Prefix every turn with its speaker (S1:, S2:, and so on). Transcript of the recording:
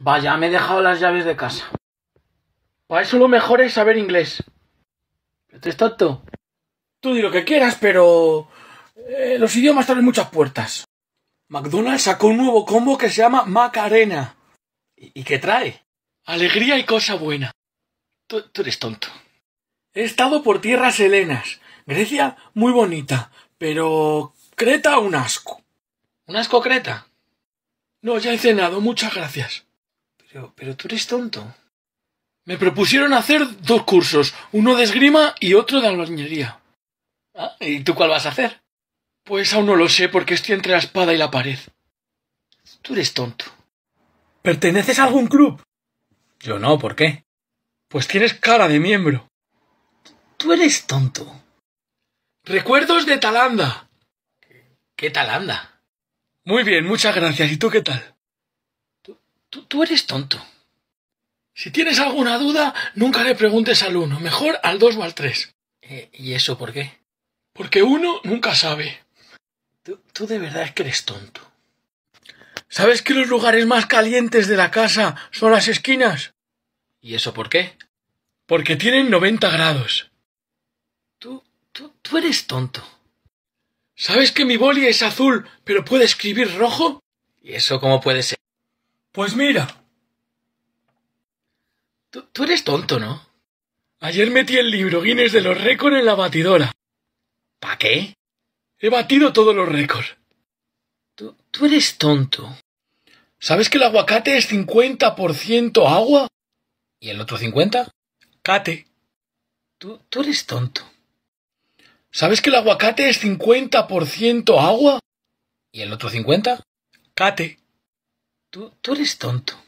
S1: Vaya, me he dejado las llaves de casa. Para eso lo mejor es saber inglés. ¿Eres tonto? Tú di lo que quieras, pero... Eh, los idiomas traen muchas puertas. McDonald's sacó un nuevo combo que se llama Macarena. ¿Y, qué trae? Alegría y cosa buena. Tú, tú eres tonto. He estado por tierras helenas. Grecia muy bonita, pero Creta un asco. ¿Un asco Creta? No, ya he cenado, muchas gracias. Pero, tú eres tonto. Me propusieron hacer dos cursos, uno de esgrima y otro de albañería. ¿Ah? ¿Y tú cuál vas a hacer? Pues aún no lo sé porque estoy entre la espada y la pared. Tú eres tonto. ¿Perteneces a algún club? Yo no, ¿por qué? Pues tienes cara de miembro. Tú eres tonto. Recuerdos de Talanda. ¿Qué Talanda? Muy bien, muchas gracias. ¿Y tú qué tal? Tú, eres tonto. Si tienes alguna duda, nunca le preguntes al uno, mejor al dos o al tres. Eh, ¿Y eso por qué? Porque uno nunca sabe. Tú, de verdad es que eres tonto. ¿Sabes que los lugares más calientes de la casa son las esquinas? ¿Y eso por qué? Porque tienen 90 grados. Tú, tú, tú eres tonto. ¿Sabes que mi boli es azul, pero puede escribir rojo? ¿Y eso cómo puede ser? Pues mira. Tú, eres tonto, ¿no? Ayer metí el libro Guinness de los récords en la batidora. ¿Pa qué? He batido todos los récords. Tú, eres tonto. ¿Sabes que el aguacate es 50% agua? ¿Y el otro 50%? Cate. Tú, tú eres tonto. ¿Sabes que el aguacate es 50% agua? ¿Y el otro 50%? Cate tú, tú eres tonto.